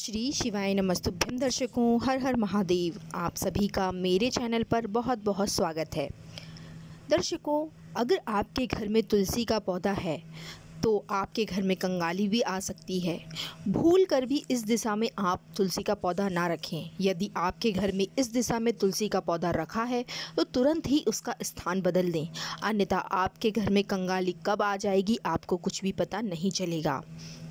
श्री शिवाय नमस्तुभ्यम दर्शकों हर हर महादेव आप सभी का मेरे चैनल पर बहुत बहुत स्वागत है दर्शकों अगर आपके घर में तुलसी का पौधा है तो आपके घर में कंगाली भी आ सकती है भूल कर भी इस दिशा में आप तुलसी का पौधा ना रखें यदि आपके घर में इस दिशा में तुलसी का पौधा रखा है तो तुरंत ही उसका स्थान बदल दें अन्यथा आपके घर में कंगाली कब आ जाएगी आपको कुछ भी पता नहीं चलेगा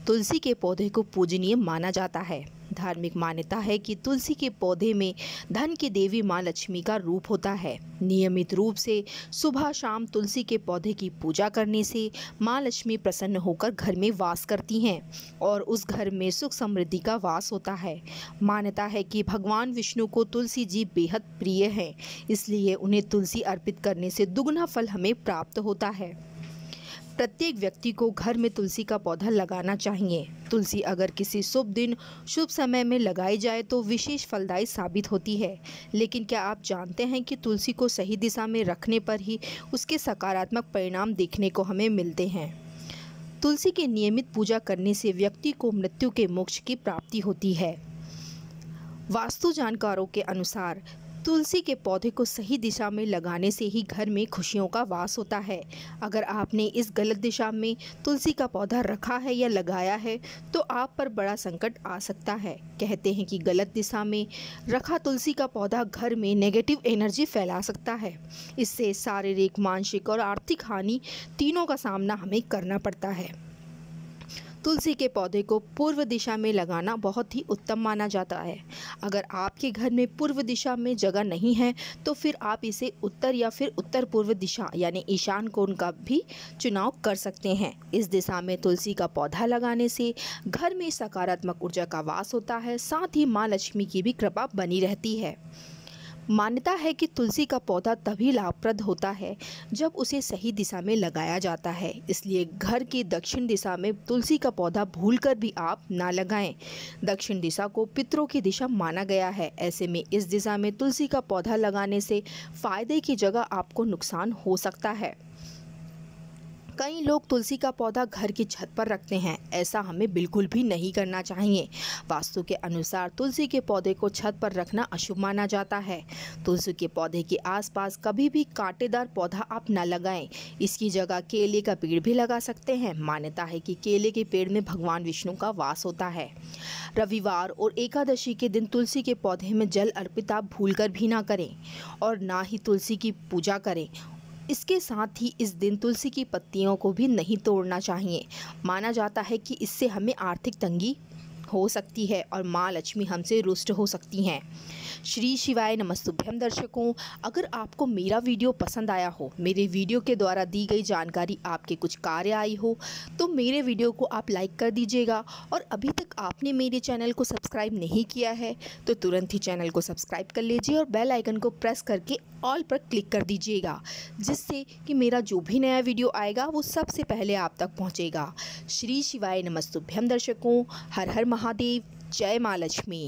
तुलसी के पौधे को पूजनीय माना जाता है धार्मिक मान्यता है कि तुलसी के पौधे में धन की देवी माँ लक्ष्मी का रूप होता है नियमित रूप से सुबह शाम तुलसी के पौधे की पूजा करने से माँ लक्ष्मी प्रसन्न होकर घर में वास करती हैं और उस घर में सुख समृद्धि का वास होता है मान्यता है कि भगवान विष्णु को तुलसी जी बेहद प्रिय हैं इसलिए उन्हें तुलसी अर्पित करने से दुगुना फल हमें प्राप्त होता है प्रत्येक व्यक्ति को घर में तुलसी का पौधा लगाना चाहिए तुलसी अगर किसी शुभ दिन शुभ समय में लगाई जाए तो विशेष फलदायी साबित होती है लेकिन क्या आप जानते हैं कि तुलसी को सही दिशा में रखने पर ही उसके सकारात्मक परिणाम देखने को हमें मिलते हैं तुलसी के नियमित पूजा करने से व्यक्ति को मृत्यु के मोक्ष की प्राप्ति होती है वास्तु जानकारों के अनुसार तुलसी के पौधे को सही दिशा में लगाने से ही घर में खुशियों का वास होता है अगर आपने इस गलत दिशा में तुलसी का पौधा रखा है या लगाया है तो आप पर बड़ा संकट आ सकता है कहते हैं कि गलत दिशा में रखा तुलसी का पौधा घर में नेगेटिव एनर्जी फैला सकता है इससे शारीरिक मानसिक और आर्थिक हानि तीनों का सामना हमें करना पड़ता है तुलसी के पौधे को पूर्व दिशा में लगाना बहुत ही उत्तम माना जाता है अगर आपके घर में पूर्व दिशा में जगह नहीं है तो फिर आप इसे उत्तर या फिर उत्तर पूर्व दिशा यानी ईशान कोण का भी चुनाव कर सकते हैं इस दिशा में तुलसी का पौधा लगाने से घर में सकारात्मक ऊर्जा का वास होता है साथ ही माँ लक्ष्मी की भी कृपा बनी रहती है मान्यता है कि तुलसी का पौधा तभी लाभप्रद होता है जब उसे सही दिशा में लगाया जाता है इसलिए घर की दक्षिण दिशा में तुलसी का पौधा भूलकर भी आप ना लगाएं दक्षिण दिशा को पितरों की दिशा माना गया है ऐसे में इस दिशा में तुलसी का पौधा लगाने से फ़ायदे की जगह आपको नुकसान हो सकता है कई लोग तुलसी का पौधा घर की छत पर रखते हैं ऐसा हमें बिल्कुल भी नहीं करना चाहिए वास्तु के अनुसार तुलसी के पौधे को छत पर रखना अशुभ माना जाता है तुलसी के पौधे के आसपास कभी भी कांटेदार पौधा आप न लगाएं इसकी जगह केले का पेड़ भी लगा सकते हैं मान्यता है कि केले के पेड़ में भगवान विष्णु का वास होता है रविवार और एकादशी के दिन तुलसी के पौधे में जल अर्पित आप भूल कर भी ना करें और ना ही तुलसी की पूजा करें इसके साथ ही इस दिन तुलसी की पत्तियों को भी नहीं तोड़ना चाहिए माना जाता है कि इससे हमें आर्थिक तंगी हो सकती है और माँ लक्ष्मी हमसे रुष्ट हो सकती हैं श्री शिवाय नमस्तुभ्यम दर्शकों अगर आपको मेरा वीडियो पसंद आया हो मेरे वीडियो के द्वारा दी गई जानकारी आपके कुछ कार्य आई हो तो मेरे वीडियो को आप लाइक कर दीजिएगा और अभी तक आपने मेरे चैनल को सब्सक्राइब नहीं किया है तो तुरंत ही चैनल को सब्सक्राइब कर लीजिए और बेल आइकन को प्रेस करके ऑल पर क्लिक कर दीजिएगा जिससे कि मेरा जो भी नया वीडियो आएगा वो सबसे पहले आप तक पहुँचेगा श्री शिवाय नमस्तुभ्यम दर्शकों हर हर महादेव जय माँ लक्ष्मी